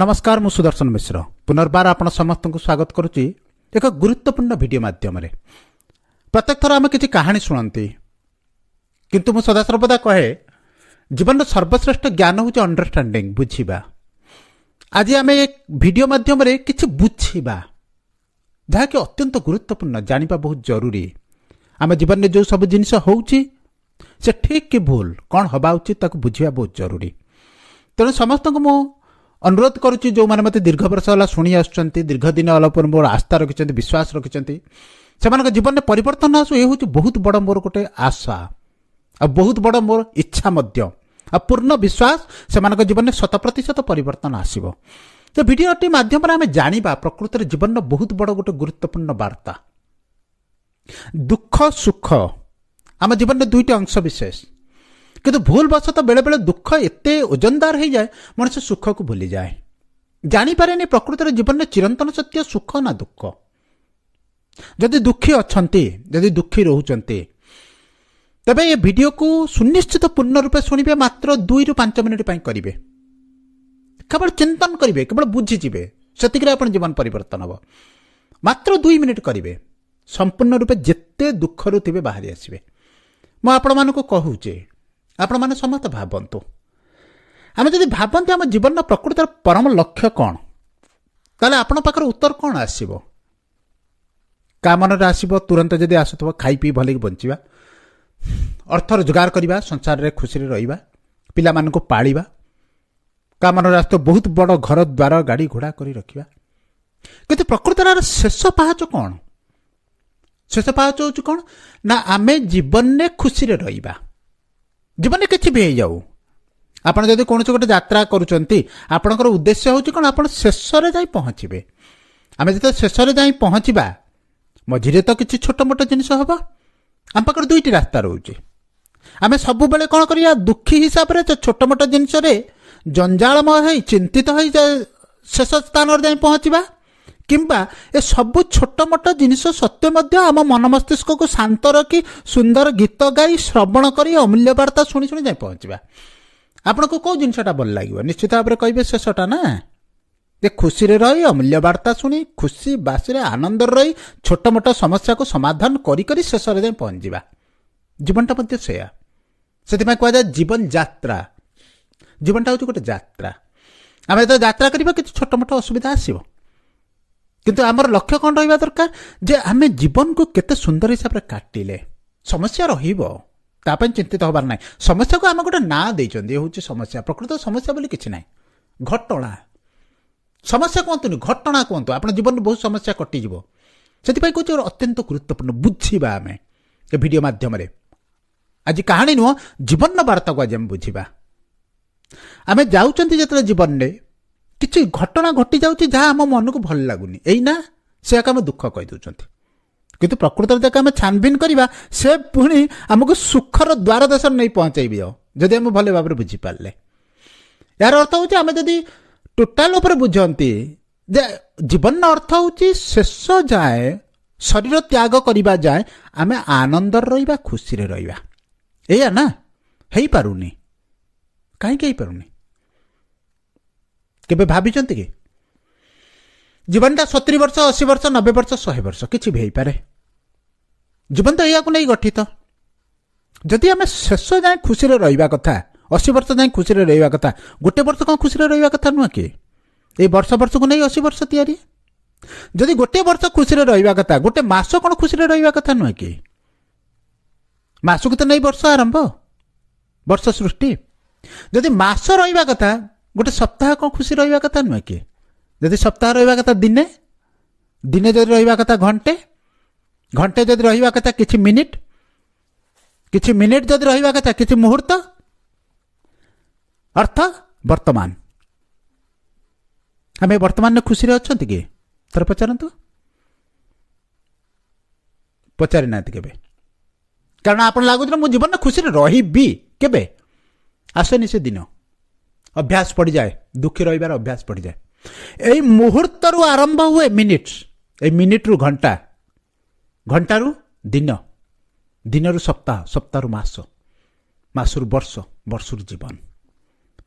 ନମସ୍କାର ମୁଁ ସୁଦର୍ଶନ ମିଶ୍ର ପୁନର୍ବାର ଆପଣ ସମସ୍ତଙ୍କୁ ସ୍ୱାଗତ କରୁଛି ଏକ ଗୁରୁତ୍ୱପୂର୍ଣ୍ଣ ଭିଡ଼ିଓ ମାଧ୍ୟମରେ ପ୍ରତ୍ୟେକ ଥର ଆମେ କିଛି କାହାଣୀ ଶୁଣନ୍ତି କିନ୍ତୁ ମୁଁ ସଦାସର୍ବଦା କହେ ଜୀବନର ସର୍ବଶ୍ରେଷ୍ଠ ଜ୍ଞାନ ହେଉଛି ଅଣ୍ଡରଷ୍ଟାଣ୍ଡିଂ ବୁଝିବା ଆଜି ଆମେ ଏ ଭିଡ଼ିଓ ମାଧ୍ୟମରେ କିଛି ବୁଝିବା ଯାହାକି ଅତ୍ୟନ୍ତ ଗୁରୁତ୍ୱପୂର୍ଣ୍ଣ ଜାଣିବା ବହୁତ ଜରୁରୀ ଆମେ ଜୀବନରେ ଯେଉଁ ସବୁ ଜିନିଷ ହେଉଛି ସେ ଠିକ୍ କି ଭୁଲ କ'ଣ ହେବା ଉଚିତ ତାକୁ ବୁଝିବା ବହୁତ ଜରୁରୀ ତେଣୁ ସମସ୍ତଙ୍କୁ ମୁଁ अनुरोध गर्छु जो भने मीर्घ वर्ष होला शुनि आसुन्छ दीर्घदिन अलपर म आस्था र विश्वास र त्यो जीवन परिवर्तन आसु यो हौ बहुत बड मोर गोटे आशा आ बहुत बड मोर इच्छा अब पूर्ण विश्वास जीवन त्यीवन शत प्रतिशत परिवर्तन आस भिडियो माध्यम जाँदा प्रकृति र जीवन र बहुत बड गोटे गुरुत्वपूर्ण वार्ता दुख सुख आम जीवन र दुईटा अंश विशेष କିନ୍ତୁ ଭୁଲ ବଶତଃ ବେଳେବେଳେ ଦୁଃଖ ଏତେ ଓଜନଦାର ହୋଇଯାଏ ମଣିଷ ସୁଖକୁ ଭୁଲିଯାଏ ଜାଣିପାରେନି ପ୍ରକୃତରେ ଜୀବନରେ ଚିରନ୍ତନ ସତ୍ୟ ସୁଖ ନା ଦୁଃଖ ଯଦି ଦୁଃଖୀ ଅଛନ୍ତି ଯଦି ଦୁଃଖୀ ରହୁଛନ୍ତି ତେବେ ଏ ଭିଡ଼ିଓକୁ ସୁନିଶ୍ଚିତ ପୂର୍ଣ୍ଣ ରୂପେ ଶୁଣିବେ ମାତ୍ର ଦୁଇରୁ ପାଞ୍ଚ ମିନିଟ୍ ପାଇଁ କରିବେ କେବଳ ଚିନ୍ତନ କରିବେ କେବଳ ବୁଝିଯିବେ ସେତିକିରେ ଆପଣ ଜୀବନ ପରିବର୍ତ୍ତନ ହେବ ମାତ୍ର ଦୁଇ ମିନିଟ୍ କରିବେ ସମ୍ପୂର୍ଣ୍ଣ ରୂପେ ଯେତେ ଦୁଃଖରୁ ଥିବେ ବାହାରି ଆସିବେ ମୁଁ ଆପଣମାନଙ୍କୁ କହୁଛି ଆପଣମାନେ ସମସ୍ତେ ଭାବନ୍ତୁ ଆମେ ଯଦି ଭାବନ୍ତି ଆମ ଜୀବନର ପ୍ରକୃତିର ପରମ ଲକ୍ଷ୍ୟ କ'ଣ ତାହେଲେ ଆପଣଙ୍କ ପାଖରେ ଉତ୍ତର କ'ଣ ଆସିବ କାମନରେ ଆସିବ ତୁରନ୍ତ ଯଦି ଆସୁଥିବ ଖାଇ ପିଇ ଭଲକି ବଞ୍ଚିବା ଅର୍ଥ ରୋଜଗାର କରିବା ସଂସାରରେ ଖୁସିରେ ରହିବା ପିଲାମାନଙ୍କୁ ପାଳିବା କାମନରେ ଆସୁଥିବ ବହୁତ ବଡ଼ ଘର ଦ୍ୱାର ଗାଡ଼ି ଘୋଡ଼ା କରି ରଖିବା କିନ୍ତୁ ପ୍ରକୃତରେ ଶେଷ ପାହାଚ କ'ଣ ଶେଷ ପାହାଚ ହେଉଛି କ'ଣ ନା ଆମେ ଜୀବନରେ ଖୁସିରେ ରହିବା ଜୀବନରେ କିଛି ବି ହେଇଯାଉ ଆପଣ ଯଦି କୌଣସି ଗୋଟେ ଯାତ୍ରା କରୁଛନ୍ତି ଆପଣଙ୍କର ଉଦ୍ଦେଶ୍ୟ ହେଉଛି କ'ଣ ଆପଣ ଶେଷରେ ଯାଇ ପହଞ୍ଚିବେ ଆମେ ଯେତେବେଳେ ଶେଷରେ ଯାଇ ପହଞ୍ଚିବା ମଝିରେ ତ କିଛି ଛୋଟମୋଟ ଜିନିଷ ହେବ ଆମ ପାଖରେ ଦୁଇଟି ରାସ୍ତା ରହୁଛି ଆମେ ସବୁବେଳେ କ'ଣ କରିବା ଦୁଃଖୀ ହିସାବରେ ସେ ଛୋଟମୋଟ ଜିନିଷରେ ଜଞ୍ଜାଳମୟ ହୋଇ ଚିନ୍ତିତ ହୋଇ ଶେଷ ସ୍ଥାନରେ ଯାଇ ପହଞ୍ଚିବା କିମ୍ବା ଏ ସବୁ ଛୋଟମୋଟ ଜିନିଷ ସତ୍ତ୍ୱେ ମଧ୍ୟ ଆମ ମନ ମସ୍ତିଷ୍କକୁ ଶାନ୍ତ ରଖି ସୁନ୍ଦର ଗୀତ ଗାଇ ଶ୍ରବଣ କରି ଅମୂଲ୍ୟ ବାର୍ତ୍ତା ଶୁଣି ଶୁଣି ଯାଇ ପହଞ୍ଚିବା ଆପଣଙ୍କୁ କେଉଁ ଜିନିଷଟା ଭଲ ଲାଗିବ ନିଶ୍ଚିତ ଭାବରେ କହିବେ ଶେଷଟା ନା ଯେ ଖୁସିରେ ରହି ଅମୂଲ୍ୟ ବାର୍ତ୍ତା ଶୁଣି ଖୁସି ବାସିରେ ଆନନ୍ଦରେ ରହି ଛୋଟମୋଟ ସମସ୍ୟାକୁ ସମାଧାନ କରି କରି ଶେଷରେ ଯାଇ ପହଞ୍ଚିବା ଜୀବନଟା ମଧ୍ୟ ସେୟା ସେଥିପାଇଁ କୁହାଯାଏ ଜୀବନଯାତ୍ରା ଜୀବନଟା ହେଉଛି ଗୋଟେ ଯାତ୍ରା ଆମେ ଯେତେବେଳେ ଯାତ୍ରା କରିବା କିଛି ଛୋଟମୋଟ ଅସୁବିଧା ଆସିବ କିନ୍ତୁ ଆମର ଲକ୍ଷ୍ୟ କ'ଣ ରହିବା ଦରକାର ଯେ ଆମେ ଜୀବନକୁ କେତେ ସୁନ୍ଦର ହିସାବରେ କାଟିଲେ ସମସ୍ୟା ରହିବ ତା ପାଇଁ ଚିନ୍ତିତ ହେବାର ନାହିଁ ସମସ୍ୟାକୁ ଆମେ ଗୋଟେ ନାଁ ଦେଇଛନ୍ତି ଇଏ ହେଉଛି ସମସ୍ୟା ପ୍ରକୃତ ସମସ୍ୟା ବୋଲି କିଛି ନାହିଁ ଘଟଣା ସମସ୍ୟା କୁହନ୍ତୁନି ଘଟଣା କୁହନ୍ତୁ ଆପଣ ଜୀବନରେ ବହୁତ ସମସ୍ୟା କଟିଯିବ ସେଥିପାଇଁ କହୁଛି ଅତ୍ୟନ୍ତ ଗୁରୁତ୍ୱପୂର୍ଣ୍ଣ ବୁଝିବା ଆମେ ଏ ଭିଡ଼ିଓ ମାଧ୍ୟମରେ ଆଜି କାହାଣୀ ନୁହଁ ଜୀବନର ବାର୍ତ୍ତାକୁ ଆଜି ଆମେ ବୁଝିବା ଆମେ ଯାଉଛନ୍ତି ଯେତେବେଳେ ଜୀବନରେ କିଛି ଘଟଣା ଘଟିଯାଉଛି ଯାହା ଆମ ମନକୁ ଭଲ ଲାଗୁନି ଏଇ ନା ସେ ଏକା ଆମେ ଦୁଃଖ କହିଦେଉଛନ୍ତି କିନ୍ତୁ ପ୍ରକୃତରେ ଯାକ ଆମେ ଛାନଭିନ କରିବା ସେ ପୁଣି ଆମକୁ ସୁଖର ଦ୍ୱାର ଦେଶରେ ନେଇ ପହଞ୍ଚାଇବ ଯଦି ଆମେ ଭଲ ଭାବରେ ବୁଝିପାରିଲେ ଏହାର ଅର୍ଥ ହେଉଛି ଆମେ ଯଦି ଟୋଟାଲ ଉପରେ ବୁଝନ୍ତି ଯେ ଜୀବନର ଅର୍ଥ ହେଉଛି ଶେଷ ଯାଏ ଶରୀର ତ୍ୟାଗ କରିବା ଯାଏ ଆମେ ଆନନ୍ଦରେ ରହିବା ଖୁସିରେ ରହିବା ଏଇଆ ନା ହେଇପାରୁନି କାହିଁକି ହେଇପାରୁନି କେବେ ଭାବିଛନ୍ତି କି ଜୀବନଟା ସତୁରୀ ବର୍ଷ ଅଶୀ ବର୍ଷ ନବେ ବର୍ଷ ଶହେ ବର୍ଷ କିଛି ବି ହେଇପାରେ ଜୀବନ ତ ଏହାକୁ ନେଇ ଗଠିତ ଯଦି ଆମେ ଶେଷ ଯାଏଁ ଖୁସିରେ ରହିବା କଥା ଅଶୀ ବର୍ଷ ଯାଏଁ ଖୁସିରେ ରହିବା କଥା ଗୋଟେ ବର୍ଷ କ'ଣ ଖୁସିରେ ରହିବା କଥା ନୁହେଁ କି ଏଇ ବର୍ଷ ବର୍ଷକୁ ନେଇ ଅଶୀ ବର୍ଷ ତିଆରି ଯଦି ଗୋଟେ ବର୍ଷ ଖୁସିରେ ରହିବା କଥା ଗୋଟେ ମାସ କ'ଣ ଖୁସିରେ ରହିବା କଥା ନୁହେଁ କି ମାସକୁ ତ ନେଇ ବର୍ଷ ଆରମ୍ଭ ବର୍ଷ ସୃଷ୍ଟି ଯଦି ମାସ ରହିବା କଥା ଗୋଟେ ସପ୍ତାହ କ'ଣ ଖୁସି ରହିବା କଥା ନୁହେଁ କି ଯଦି ସପ୍ତାହ ରହିବା କଥା ଦିନେ ଦିନେ ଯଦି ରହିବା କଥା ଘଣ୍ଟେ ଘଣ୍ଟେ ଯଦି ରହିବା କଥା କିଛି ମିନିଟ୍ କିଛି ମିନିଟ୍ ଯଦି ରହିବା କଥା କିଛି ମୁହୂର୍ତ୍ତ ଅର୍ଥ ବର୍ତ୍ତମାନ ଆମେ ବର୍ତ୍ତମାନରେ ଖୁସିରେ ଅଛନ୍ତି କି ଥରେ ପଚାରନ୍ତୁ ପଚାରିନାହାନ୍ତି କେବେ କାରଣ ଆପଣ ଲାଗୁଛି ନା ମୁଁ ଜୀବନରେ ଖୁସିରେ ରହିବି କେବେ ଆସେନି ସେ ଦିନ ଅଭ୍ୟାସ ପଡ଼ିଯାଏ ଦୁଃଖୀ ରହିବାର ଅଭ୍ୟାସ ପଡ଼ିଯାଏ ଏଇ ମୁହୂର୍ତ୍ତରୁ ଆରମ୍ଭ ହୁଏ ମିନିଟ୍ ଏଇ ମିନିଟ୍ରୁ ଘଣ୍ଟା ଘଣ୍ଟାରୁ ଦିନ ଦିନରୁ ସପ୍ତାହ ସପ୍ତାହରୁ ମାସ ମାସରୁ ବର୍ଷ ବର୍ଷରୁ ଜୀବନ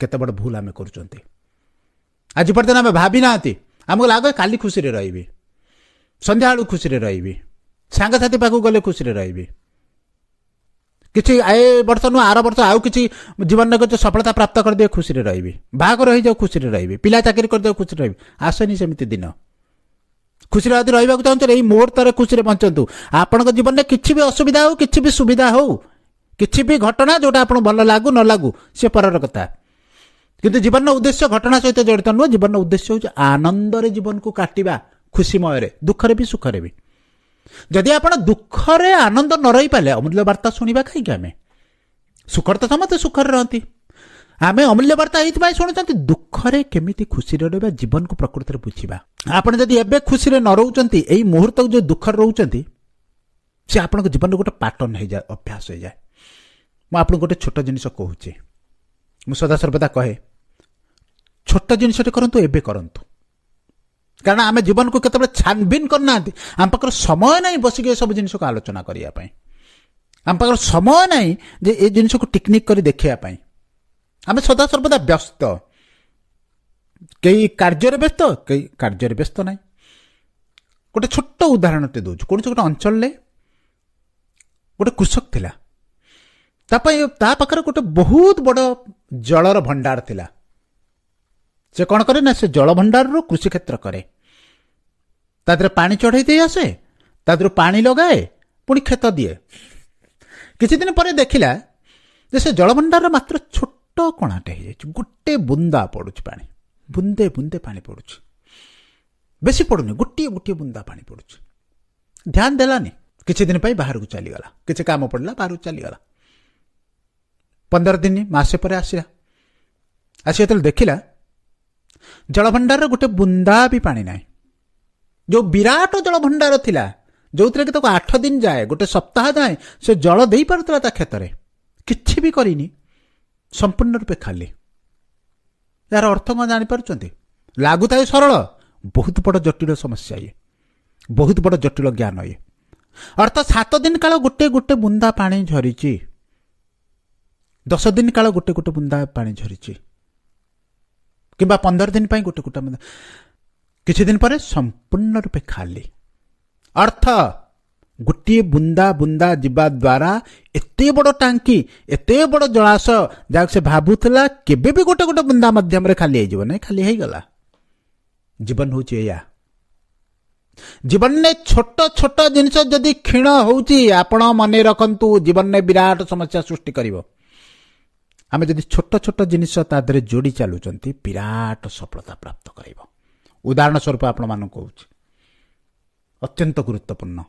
କେତେ ବଡ଼ ଭୁଲ ଆମେ କରୁଛନ୍ତି ଆଜି ପର୍ଯ୍ୟନ୍ତ ଆମେ ଭାବିନାହାନ୍ତି ଆମକୁ ଲାଗେ କାଲି ଖୁସିରେ ରହିବି ସନ୍ଧ୍ୟାବେଳକୁ ଖୁସିରେ ରହିବି ସାଙ୍ଗସାଥି ପାଖକୁ ଗଲେ ଖୁସିରେ ରହିବି କିଛି ଏ ବର୍ଷ ନୁହଁ ଆର ବର୍ଷ ଆଉ କିଛି ଜୀବନରେ କିଛି ସଫଳତା ପ୍ରାପ୍ତ କରିଦେବେ ଖୁସିରେ ରହିବି ବାହାଘର ହେଇଯାଉ ଖୁସିରେ ରହିବି ପିଲା ଚାକିରି କରିଦେବେ ଖୁସିରେ ରହିବି ଆସେନି ସେମିତି ଦିନ ଖୁସିରେ ଯଦି ରହିବାକୁ ଚାହୁଁଛନ୍ତି ଏଇ ମୁହୂର୍ତ୍ତରେ ଖୁସିରେ ବଞ୍ଚନ୍ତୁ ଆପଣଙ୍କ ଜୀବନରେ କିଛି ବି ଅସୁବିଧା ହେଉ କିଛି ବି ସୁବିଧା ହେଉ କିଛି ବି ଘଟଣା ଯେଉଁଟା ଆପଣ ଭଲ ଲାଗୁ ନ ଲାଗୁ ସେ ପରର କଥା କିନ୍ତୁ ଜୀବନର ଉଦ୍ଦେଶ୍ୟ ଘଟଣା ସହିତ ଜଡ଼ିତ ନୁହେଁ ଜୀବନର ଉଦ୍ଦେଶ୍ୟ ହେଉଛି ଆନନ୍ଦରେ ଜୀବନକୁ କାଟିବା ଖୁସିମୟରେ ଦୁଃଖରେ ବି ସୁଖରେ ବି ଯଦି ଆପଣ ଦୁଃଖରେ ଆନନ୍ଦ ନ ରହିପାରିଲେ ଅମୂଲ୍ୟ ବାର୍ତ୍ତା ଶୁଣିବା କାହିଁକି ଆମେ ସୁଖରେ ତ ସମସ୍ତେ ସୁଖରେ ରହନ୍ତି ଆମେ ଅମୂଲ୍ୟ ବାର୍ତ୍ତା ଏଇଥିପାଇଁ ଶୁଣୁଛନ୍ତି ଦୁଃଖରେ କେମିତି ଖୁସିରେ ରହିବା ଜୀବନକୁ ପ୍ରକୃତରେ ବୁଝିବା ଆପଣ ଯଦି ଏବେ ଖୁସିରେ ନ ରହୁଛନ୍ତି ଏଇ ମୁହୂର୍ତ୍ତକୁ ଯେଉଁ ଦୁଃଖରେ ରହୁଛନ୍ତି ସେ ଆପଣଙ୍କ ଜୀବନରେ ଗୋଟେ ପାଟର୍ନ ହେଇଯାଏ ଅଭ୍ୟାସ ହୋଇଯାଏ ମୁଁ ଆପଣଙ୍କୁ ଗୋଟେ ଛୋଟ ଜିନିଷ କହୁଛି ମୁଁ ସଦାସର୍ବଦା କହେ ଛୋଟ ଜିନିଷଟେ କରନ୍ତୁ ଏବେ କରନ୍ତୁ କାରଣ ଆମେ ଜୀବନକୁ କେତେବେଳେ ଛାନଭିନ କରିନାହାନ୍ତି ଆମ ପାଖରେ ସମୟ ନାହିଁ ବସିକି ଏସବୁ ଜିନିଷକୁ ଆଲୋଚନା କରିବା ପାଇଁ ଆମ ପାଖରେ ସମୟ ନାହିଁ ଯେ ଏ ଜିନିଷକୁ ଟିକନିକ୍ କରି ଦେଖିବା ପାଇଁ ଆମେ ସଦାସର୍ବଦା ବ୍ୟସ୍ତ କେହି କାର୍ଯ୍ୟରେ ବ୍ୟସ୍ତ କେହି କାର୍ଯ୍ୟରେ ବ୍ୟସ୍ତ ନାହିଁ ଗୋଟେ ଛୋଟ ଉଦାହରଣଟେ ଦେଉଛି କୌଣସି ଗୋଟେ ଅଞ୍ଚଳରେ ଗୋଟେ କୃଷକ ଥିଲା ତା ପାଇଁ ତା ପାଖରେ ଗୋଟେ ବହୁତ ବଡ଼ ଜଳର ଭଣ୍ଡାର ଥିଲା ସେ କ'ଣ କରେ ନା ସେ ଜଳଭଣ୍ଡାରରୁ କୃଷିକ୍ଷେତ୍ର କରେ ତା ଦେହରେ ପାଣି ଚଢ଼େଇ ଦେଇ ଆସେ ତା ଦେହରୁ ପାଣି ଲଗାଏ ପୁଣି କ୍ଷେତ ଦିଏ କିଛି ଦିନ ପରେ ଦେଖିଲା ଯେ ସେ ଜଳଭଣ୍ଡାରର ମାତ୍ର ଛୋଟ କଣାଟେ ହେଇଯାଇଛି ଗୋଟେ ବୁନ୍ଦା ପଡ଼ୁଛି ପାଣି ବୁନ୍ଦେ ବୁନ୍ଦେ ପାଣି ପଡ଼ୁଛି ବେଶୀ ପଡ଼ୁନି ଗୋଟିଏ ଗୋଟିଏ ବୁନ୍ଦା ପାଣି ପଡ଼ୁଛି ଧ୍ୟାନ ଦେଲାନି କିଛି ଦିନ ପାଇଁ ବାହାରକୁ ଚାଲିଗଲା କିଛି କାମ ପଡ଼ିଲା ବାହାରକୁ ଚାଲିଗଲା ପନ୍ଦର ଦିନ ମାସେ ପରେ ଆସିଲା ଆସି ଯେତେବେଳେ ଦେଖିଲା ଜଳଭଣ୍ଡାରର ଗୋଟେ ବୁନ୍ଦା ବି ପାଣି ନାହିଁ ଯେଉଁ ବିରାଟ ଜଳଭଣ୍ଡାର ଥିଲା ଯେଉଁଥିରେ କି ତାକୁ ଆଠ ଦିନ ଯାଏ ଗୋଟେ ସପ୍ତାହ ଯାଏ ସେ ଜଳ ଦେଇପାରୁଥିଲା ତା କ୍ଷେତରେ କିଛି ବି କରିନି ସମ୍ପୂର୍ଣ୍ଣ ରୂପେ ଖାଲି ଏହାର ଅର୍ଥ କ'ଣ ଜାଣିପାରୁଛନ୍ତି ଲାଗୁଥାଏ ସରଳ ବହୁତ ବଡ଼ ଜଟିଳ ସମସ୍ୟା ଇଏ ବହୁତ ବଡ଼ ଜଟିଳ ଜ୍ଞାନ ଇଏ ଅର୍ଥାତ୍ ସାତ ଦିନ କାଳ ଗୋଟେ ଗୋଟେ ବୁନ୍ଦା ପାଣି ଝରିଛି ଦଶ ଦିନ କାଳ ଗୋଟେ ଗୋଟେ ବୁନ୍ଦା ପାଣି ଝରିଛି कम्बा पन्ध्र दिन पनि गोटे गोटा किपूर्ण रूप खाली अर्थ गोट बुन्दा बुन्दा जुवाद्वारा एड टाङ्कि एत बड जो भावुला के गे गए बुन्दा माध्यम खालि है खाली हैगला जीवन हौ जीवन छोट छोट जिस जति क्षीण हौ चाहिँ आप मक जीवन विराट समस्या सृष्टि ଆମେ ଯଦି ଛୋଟ ଛୋଟ ଜିନିଷ ତା ଦେହରେ ଯୋଡ଼ି ଚାଲୁଛନ୍ତି ବିରାଟ ସଫଳତା ପ୍ରାପ୍ତ କରିବ ଉଦାହରଣ ସ୍ୱରୂପ ଆପଣମାନଙ୍କୁ କହୁଛି ଅତ୍ୟନ୍ତ ଗୁରୁତ୍ୱପୂର୍ଣ୍ଣ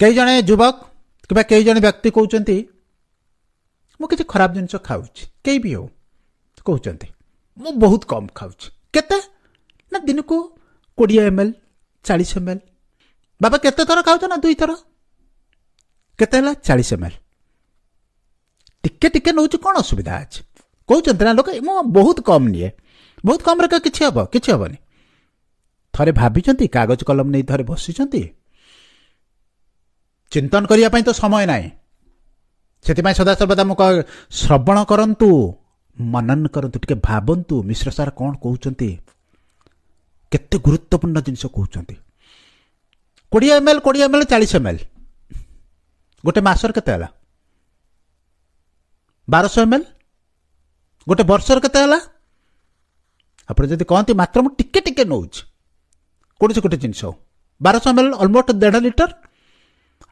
କେହି ଜଣେ ଯୁବକ କିମ୍ବା କେହି ଜଣେ ବ୍ୟକ୍ତି କହୁଛନ୍ତି ମୁଁ କିଛି ଖରାପ ଜିନିଷ ଖାଉଛି କେହି ବି ହେଉ କହୁଛନ୍ତି ମୁଁ ବହୁତ କମ୍ ଖାଉଛି କେତେ ନା ଦିନକୁ କୋଡ଼ିଏ ଏମ୍ ଏଲ୍ ଚାଳିଶ ଏମ୍ ଏଲ୍ ବାବା କେତେ ଥର ଖାଉଛ ନା ଦୁଇଥର କେତେ ହେଲା ଚାଳିଶ ଏମ୍ ଏଲ୍ ଟିକେ ଟିକେ ନେଉଛି କ'ଣ ଅସୁବିଧା ଅଛି କହୁଛନ୍ତି ନା ଲୋକ ମୁଁ ବହୁତ କମ୍ ନିଏ ବହୁତ କମ୍ ରେ କିଛି ହେବ କିଛି ହେବନି ଥରେ ଭାବିଛନ୍ତି କାଗଜ କଲମ ନେଇ ଥରେ ବସିଛନ୍ତି ଚିନ୍ତନ କରିବା ପାଇଁ ତ ସମୟ ନାହିଁ ସେଥିପାଇଁ ସଦାସର୍ବଦା ମୁଁ ଶ୍ରବଣ କରନ୍ତୁ ମନନ କରନ୍ତୁ ଟିକେ ଭାବନ୍ତୁ ମିଶ୍ର ସାର କ'ଣ କହୁଛନ୍ତି କେତେ ଗୁରୁତ୍ୱପୂର୍ଣ୍ଣ ଜିନିଷ କହୁଛନ୍ତି କୋଡ଼ିଏ ଏମ୍ ଏଲ୍ କୋଡ଼ିଏ ଏମ୍ ଏଲ୍ ଚାଳିଶ ଏମ୍ ଏଲ୍ ଗୋଟେ ମାସରେ କେତେ ହେଲା ବାରଶହ ଏମ୍ ଏଲ୍ ଗୋଟେ ବର୍ଷର କେତେ ହେଲା ଆପଣ ଯଦି କହନ୍ତି ମାତ୍ର ମୁଁ ଟିକେ ଟିକେ ନେଉଛି କୌଣସି ଗୋଟେ ଜିନିଷ ବାରଶହ ଏମ୍ ଏଲ୍ ଅଲମୋଷ୍ଟ ଦେଢ଼ ଲିଟର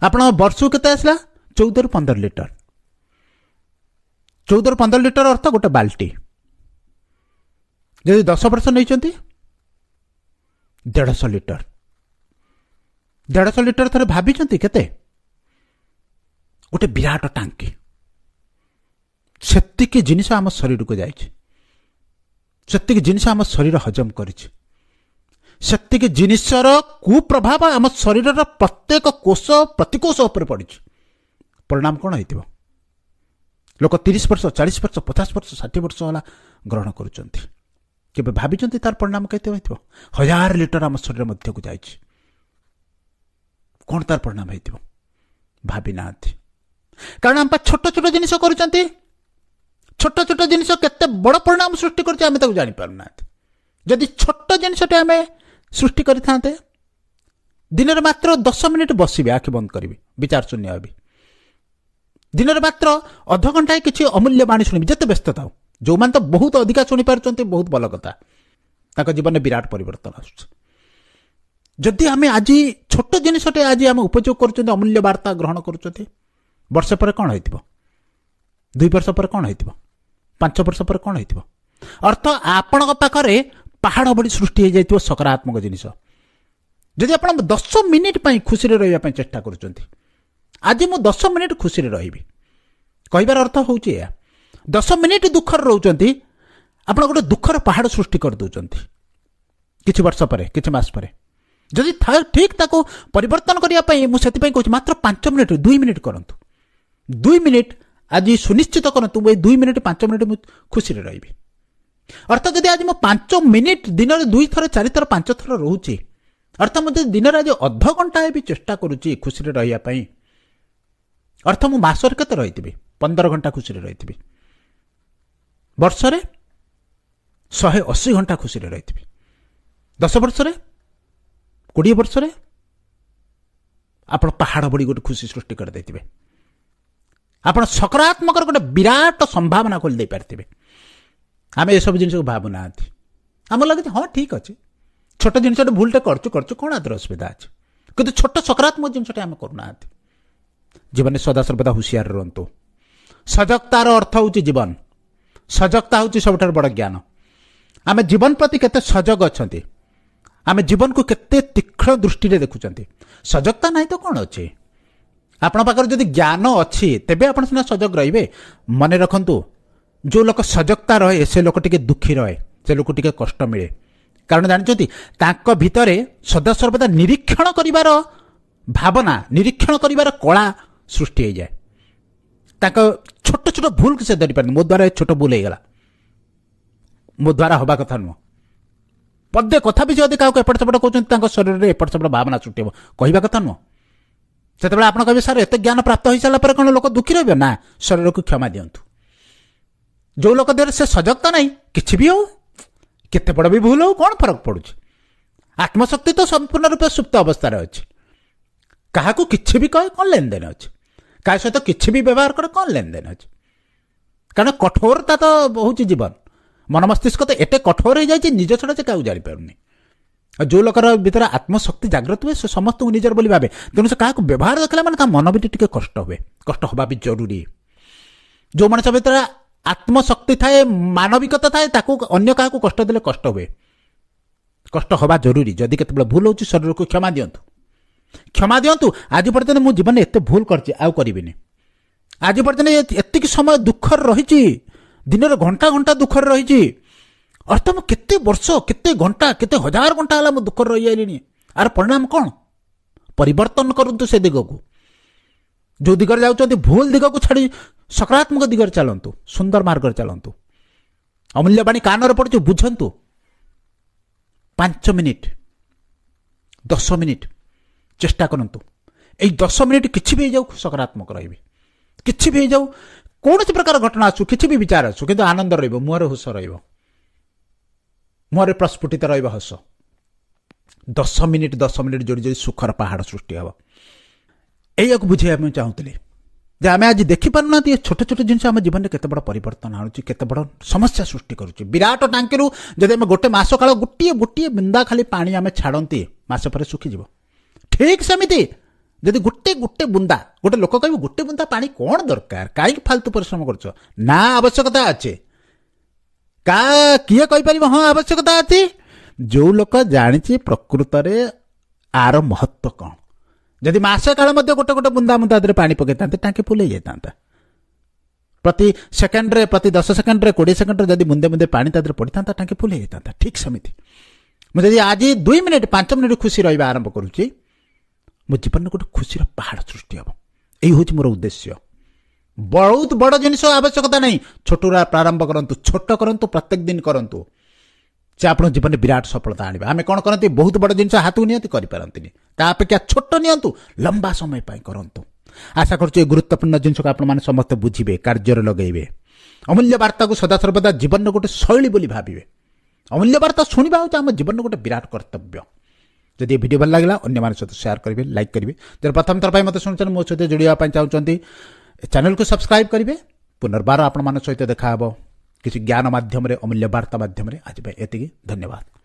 ଆପଣ ବର୍ଷକୁ କେତେ ଆସିଲା ଚଉଦରୁ ପନ୍ଦର ଲିଟର ଚଉଦରୁ ପନ୍ଦର ଲିଟର ଅର୍ଥ ଗୋଟେ ବାଲ୍ଟି ଯଦି ଦଶ ବର୍ଷ ନେଇଛନ୍ତି ଦେଢ଼ଶହ ଲିଟର ଦେଢ଼ଶହ ଲିଟର ଥରେ ଭାବିଛନ୍ତି କେତେ ଗୋଟେ ବିରାଟ ଟାଙ୍କି ସେତିକି ଜିନିଷ ଆମ ଶରୀରକୁ ଯାଇଛି ସେତିକି ଜିନିଷ ଆମ ଶରୀର ହଜମ କରିଛି ସେତିକି ଜିନିଷର କୁପ୍ରଭାବ ଆମ ଶରୀରର ପ୍ରତ୍ୟେକ କୋଷ ପ୍ରତିକୋଷ ଉପରେ ପଡ଼ିଛି ପରିଣାମ କ'ଣ ହେଇଥିବ ଲୋକ ତିରିଶ ବର୍ଷ ଚାଳିଶ ବର୍ଷ ପଚାଶ ବର୍ଷ ଷାଠିଏ ବର୍ଷ ହେଲା ଗ୍ରହଣ କରୁଛନ୍ତି କେବେ ଭାବିଛନ୍ତି ତାର ପରିଣାମ କେତେ ହୋଇଥିବ ହଜାର ଲିଟର ଆମ ଶରୀର ମଧ୍ୟକୁ ଯାଇଛି କ'ଣ ତାର ପରିଣାମ ହେଇଥିବ ଭାବି ନାହାନ୍ତି କାରଣ ଆମ ପାଇଁ ଛୋଟ ଛୋଟ ଜିନିଷ କରୁଛନ୍ତି ଛୋଟ ଛୋଟ ଜିନିଷ କେତେ ବଡ଼ ପରିଣାମ ସୃଷ୍ଟି କରୁଛି ଆମେ ତାକୁ ଜାଣିପାରୁନାହାନ୍ତି ଯଦି ଛୋଟ ଜିନିଷଟେ ଆମେ ସୃଷ୍ଟି କରିଥାନ୍ତେ ଦିନରେ ମାତ୍ର ଦଶ ମିନିଟ୍ ବସିବି ଆଖି ବନ୍ଦ କରିବି ବିଚାର ଶୂନ୍ୟ ହେବି ଦିନରେ ମାତ୍ର ଅଧଘଣ୍ଟାଏ କିଛି ଅମୂଲ୍ୟ ବାଣୀ ଶୁଣିବି ଯେତେ ବ୍ୟସ୍ତ ଥାଉ ଯେଉଁମାନେ ତ ବହୁତ ଅଧିକା ଶୁଣିପାରୁଛନ୍ତି ବହୁତ ଭଲ କଥା ତାଙ୍କ ଜୀବନରେ ବିରାଟ ପରିବର୍ତ୍ତନ ଆସୁଛି ଯଦି ଆମେ ଆଜି ଛୋଟ ଜିନିଷଟେ ଆଜି ଆମେ ଉପଯୋଗ କରୁଛନ୍ତି ଅମୂଲ୍ୟ ବାର୍ତ୍ତା ଗ୍ରହଣ କରୁଛନ୍ତି ବର୍ଷ ପରେ କ'ଣ ହେଇଥିବ ଦୁଇ ବର୍ଷ ପରେ କ'ଣ ହେଇଥିବ ପାଞ୍ଚ ବର୍ଷ ପରେ କ'ଣ ହେଇଥିବ ଅର୍ଥ ଆପଣଙ୍କ ପାଖରେ ପାହାଡ଼ ଭଳି ସୃଷ୍ଟି ହେଇଯାଇଥିବ ସକାରାତ୍ମକ ଜିନିଷ ଯଦି ଆପଣ ଦଶ ମିନିଟ୍ ପାଇଁ ଖୁସିରେ ରହିବା ପାଇଁ ଚେଷ୍ଟା କରୁଛନ୍ତି ଆଜି ମୁଁ ଦଶ ମିନିଟ୍ ଖୁସିରେ ରହିବି କହିବାର ଅର୍ଥ ହେଉଛି ଏହା ଦଶ ମିନିଟ୍ ଦୁଃଖରେ ରହୁଛନ୍ତି ଆପଣ ଗୋଟେ ଦୁଃଖର ପାହାଡ଼ ସୃଷ୍ଟି କରିଦେଉଛନ୍ତି କିଛି ବର୍ଷ ପରେ କିଛି ମାସ ପରେ ଯଦି ଠିକ୍ ତାକୁ ପରିବର୍ତ୍ତନ କରିବା ପାଇଁ ମୁଁ ସେଥିପାଇଁ କହୁଛି ମାତ୍ର ପାଞ୍ଚ ମିନିଟ୍ ଦୁଇ ମିନିଟ୍ କରନ୍ତୁ ଦୁଇ ମିନିଟ୍ ଆଜି ସୁନିଶ୍ଚିତ କରନ୍ତୁ ମୁଁ ଏଇ ଦୁଇ ମିନିଟ୍ ପାଞ୍ଚ ମିନିଟ୍ ମୁଁ ଖୁସିରେ ରହିବି ଅର୍ଥ ଯଦି ଆଜି ମୁଁ ପାଞ୍ଚ ମିନିଟ୍ ଦିନରେ ଦୁଇଥର ଚାରିଥର ଥର ରହୁଛି ଅର୍ଥ ମୁଁ ଯଦି ଦିନରେ ଆଜି ଅଧଘଣ୍ଟା ବି ଚେଷ୍ଟା କରୁଛି ଖୁସିରେ ରହିବା ପାଇଁ ଅର୍ଥ ମୁଁ ମାସରେ କେତେ ରହିଥିବି ପନ୍ଦର ଘଣ୍ଟା ଖୁସିରେ ରହିଥିବି ବର୍ଷରେ ଶହେ ଅଶୀ ଘଣ୍ଟା ଖୁସିରେ ରହିଥିବି ଦଶ ବର୍ଷରେ କୋଡ଼ିଏ ବର୍ଷରେ ଆପଣ ପାହାଡ଼ ଭଳି ଗୋଟେ ଖୁସି ସୃଷ୍ଟି କରିଦେଇଥିବେ ଆପଣ ସକାରାତ୍ମକର ଗୋଟେ ବିରାଟ ସମ୍ଭାବନା ଖୋଲି ଦେଇପାରିଥିବେ ଆମେ ଏସବୁ ଜିନିଷକୁ ଭାବୁନାହାନ୍ତି ଆମକୁ ଲାଗୁଛି ହଁ ଠିକ୍ ଅଛି ଛୋଟ ଜିନିଷଟେ ଭୁଲଟେ କରୁଛୁ କରୁଛୁ କ'ଣ ଆଦର ଅସୁବିଧା ଅଛି କିନ୍ତୁ ଛୋଟ ସକାରାତ୍ମକ ଜିନିଷଟା ଆମେ କରୁନାହାନ୍ତି ଜୀବନରେ ସଦାସର୍ବଦା ହୁସିଆର ରୁହନ୍ତୁ ସଜଗତାର ଅର୍ଥ ହେଉଛି ଜୀବନ ସଜଗତା ହେଉଛି ସବୁଠାରୁ ବଡ଼ ଜ୍ଞାନ ଆମେ ଜୀବନ ପ୍ରତି କେତେ ସଜଗ ଅଛନ୍ତି ଆମେ ଜୀବନକୁ କେତେ ତୀକ୍ଷ୍ଣ ଦୃଷ୍ଟିରେ ଦେଖୁଛନ୍ତି ସଜଗତା ନାହିଁ ତ କ'ଣ ଅଛି ଆପଣ ପାଖରେ ଯଦି ଜ୍ଞାନ ଅଛି ତେବେ ଆପଣ ସିନା ସଜଗ ରହିବେ ମନେ ରଖନ୍ତୁ ଯେଉଁ ଲୋକ ସଜଗତା ରହେ ସେ ଲୋକ ଟିକେ ଦୁଃଖୀ ରହେ ସେ ଲୋକ ଟିକେ କଷ୍ଟ ମିଳେ କାରଣ ଜାଣିଛନ୍ତି ତାଙ୍କ ଭିତରେ ସଦାସର୍ବଦା ନିରୀକ୍ଷଣ କରିବାର ଭାବନା ନିରୀକ୍ଷଣ କରିବାର କଳା ସୃଷ୍ଟି ହୋଇଯାଏ ତାଙ୍କ ଛୋଟ ଛୋଟ ଭୁଲକୁ ସେ ଧରିପାରେନି ମୋ ଦ୍ୱାରା ଏ ଛୋଟ ଭୁଲ ହେଇଗଲା ମୋ ଦ୍ୱାରା ହେବା କଥା ନୁହଁ ପଦେ କଥା ବି ଯଦି କାହାକୁ ଏପଟ ସେପଟ କହୁଛନ୍ତି ତାଙ୍କ ଶରୀରରେ ଏପଟ ସେପଟ ଭାବନା ସୃଷ୍ଟି ହେବ କହିବା କଥା ନୁହଁ ସେତେବେଳେ ଆପଣ କହିବେ ସାର୍ ଏତେ ଜ୍ଞାନ ପ୍ରାପ୍ତ ହୋଇସାରିଲା ପରେ କ'ଣ ଲୋକ ଦୁଃଖୀ ରହିବେ ନା ଶରୀରକୁ କ୍ଷମା ଦିଅନ୍ତୁ ଯେଉଁ ଲୋକ ଦେହରେ ସେ ସଜକ୍ତ ନାହିଁ କିଛି ବି ହଉ କେତେ ବଡ଼ ବି ଭୁଲ ହେଉ କ'ଣ ଫରକ ପଡ଼ୁଛି ଆତ୍ମଶକ୍ତି ତ ସମ୍ପୂର୍ଣ୍ଣ ରୂପେ ସୁପ୍ତ ଅବସ୍ଥାରେ ଅଛି କାହାକୁ କିଛି ବି କହେ କ'ଣ ଲେନଦେନ ଅଛି କାହା ସହିତ କିଛି ବି ବ୍ୟବହାର କରେ କ'ଣ ଲେନଦେନ ଅଛି କାରଣ କଠୋରତା ତ ହେଉଛି ଜୀବନ ମନ ମସ୍ତିଷ୍କ ତ ଏତେ କଠୋର ହେଇଯାଇଛି ନିଜ ଛଡ଼ା ସେ କାହାକୁ ଜାଣିପାରୁନି ଆଉ ଯେଉଁ ଲୋକର ଭିତରେ ଆତ୍ମଶକ୍ତି ଜାଗ୍ରତ ହୁଏ ସେ ସମସ୍ତଙ୍କୁ ନିଜର ବୋଲି ଭାବେ ତେଣୁ ସେ କାହାକୁ ବ୍ୟବହାର ରଖିଲା ମାନେ ତା ମନ ବି ଟିକେ କଷ୍ଟ ହୁଏ କଷ୍ଟ ହେବା ବି ଜରୁରୀ ଯେଉଁ ମଣିଷ ଭିତରେ ଆତ୍ମଶକ୍ତି ଥାଏ ମାନବିକତା ଥାଏ ତାକୁ ଅନ୍ୟ କାହାକୁ କଷ୍ଟ ଦେଲେ କଷ୍ଟ ହୁଏ କଷ୍ଟ ହେବା ଜରୁରୀ ଯଦି କେତେବେଳେ ଭୁଲ ହେଉଛି ଶରୀରକୁ କ୍ଷମା ଦିଅନ୍ତୁ କ୍ଷମା ଦିଅନ୍ତୁ ଆଜି ପର୍ଯ୍ୟନ୍ତ ମୁଁ ଜୀବନରେ ଏତେ ଭୁଲ କରିଛି ଆଉ କରିବିନି ଆଜି ପର୍ଯ୍ୟନ୍ତ ଏତିକି ସମୟ ଦୁଃଖରେ ରହିଛି ଦିନରେ ଘଣ୍ଟା ଘଣ୍ଟା ଦୁଃଖରେ ରହିଛି अर्थ म केते वर्ष केते घंटा केते हजार घंटा होला म दुःख रहिरहे आर परिणाम कन् परिवर्तन को जो दिगहरू भूल दिग को छाडि सकारात्मक दिगहरू चाला सुन्दर मर्गु अमूल्यवाणी कि बुझ्नु पाँच मिनिट दस मिनिट चेष्टा कँ दस मिनट कि सकारात्मक रहे कि कनौसैस प्रकार घटना आसु कि विचार आसु आनन्द र महर हस र ମୁହଁରେ ପ୍ରସ୍ଫୁଟିତ ରହିବ ହସ ଦଶ ମିନିଟ୍ ଦଶ ମିନିଟ୍ ଯୋଡ଼ି ଯୋଡ଼ି ସୁଖର ପାହାଡ଼ ସୃଷ୍ଟି ହେବ ଏଇଆକୁ ବୁଝାଇବା ପାଇଁ ଚାହୁଁଥିଲି ଯେ ଆମେ ଆଜି ଦେଖିପାରୁନାହାନ୍ତି ଏ ଛୋଟ ଛୋଟ ଜିନିଷ ଆମ ଜୀବନରେ କେତେ ବଡ଼ ପରିବର୍ତ୍ତନ ଆଣୁଛି କେତେ ବଡ଼ ସମସ୍ୟା ସୃଷ୍ଟି କରୁଛି ବିରାଟ ଟାଙ୍କିରୁ ଯଦି ଆମେ ଗୋଟେ ମାସ କାଳ ଗୋଟିଏ ଗୋଟିଏ ବିନ୍ଦା ଖାଲି ପାଣି ଆମେ ଛାଡ଼ନ୍ତି ମାସେ ପରେ ଶୁଖିଯିବ ଠିକ୍ ସେମିତି ଯଦି ଗୋଟେ ଗୋଟେ ବୁନ୍ଦା ଗୋଟେ ଲୋକ କହିବ ଗୋଟେ ବୁନ୍ଦା ପାଣି କ'ଣ ଦରକାର କାହିଁକି ଫାଲତୁ ପରିଶ୍ରମ କରୁଛ ନା ଆବଶ୍ୟକତା ଅଛି का किएपर ह आवश्यकता अनि जो लोक जा प्रकृत आर महत्त्व कन्टि मास मध्य गोटे गोटे मुन्दा मुन्दा पाकताुलै जाइन् प्रति सेकेन्ड प्रति दस सेकेन्ड किडियो सकेड्र मुन्दे मुन्दे पाएर पडिताइन ठिक सेमिति मिले आज दुई मिनट पाँच मिनट खुसी ररम्भ म जीवन गए खुसी पहाड़ सृष्टि हे यो मोर उद्देश्य बहुत बड जस आवश्यकता नै छोटा प्रारम्भ गरु छोटु प्रत्येक दिन गरु चाहिँ आपन विराट सफलता आमे कन कति बहुत बड जिनिस हातको नियति गरिपारि ता अपेक्षा छोटो नियन्तु लम्बा समयप आशा गरी गुरुत्वपूर्ण जिनिसक आउने समस्तै बुझि कार्ज्यो लगैबे अमूल्य बर्ताको सदा सर्वदा जीवन गोटे शैली भावे अमूल्यवर्ता शुवा हौ चाहिँ आम जीवन र गए विराट कर्तव्य जुन भिडियो भा अन्य सहित सेयर ल्याक प्रथम थ्रा मु मैले जोडिएको चाहन्छ ଚ୍ୟାନେଲକୁ ସବସ୍କ୍ରାଇବ୍ କରିବେ ପୁନର୍ବାର ଆପଣମାନଙ୍କ ସହିତ ଦେଖା ହେବ କିଛି ଜ୍ଞାନ ମାଧ୍ୟମରେ ଅମୂଲ୍ୟ ବାର୍ତ୍ତା ମାଧ୍ୟମରେ ଆଜି ପାଇଁ ଏତିକି ଧନ୍ୟବାଦ